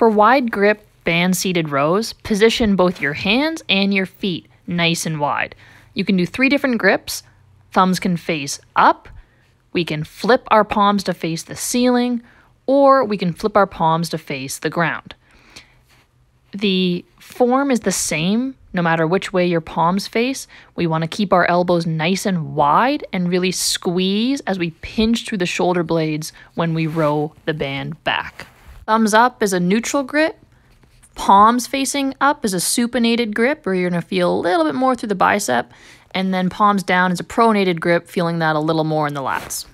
For wide grip band seated rows, position both your hands and your feet nice and wide. You can do three different grips. Thumbs can face up, we can flip our palms to face the ceiling, or we can flip our palms to face the ground. The form is the same no matter which way your palms face. We want to keep our elbows nice and wide and really squeeze as we pinch through the shoulder blades when we row the band back. Thumbs up is a neutral grip. Palms facing up is a supinated grip where you're going to feel a little bit more through the bicep. And then palms down is a pronated grip, feeling that a little more in the lats.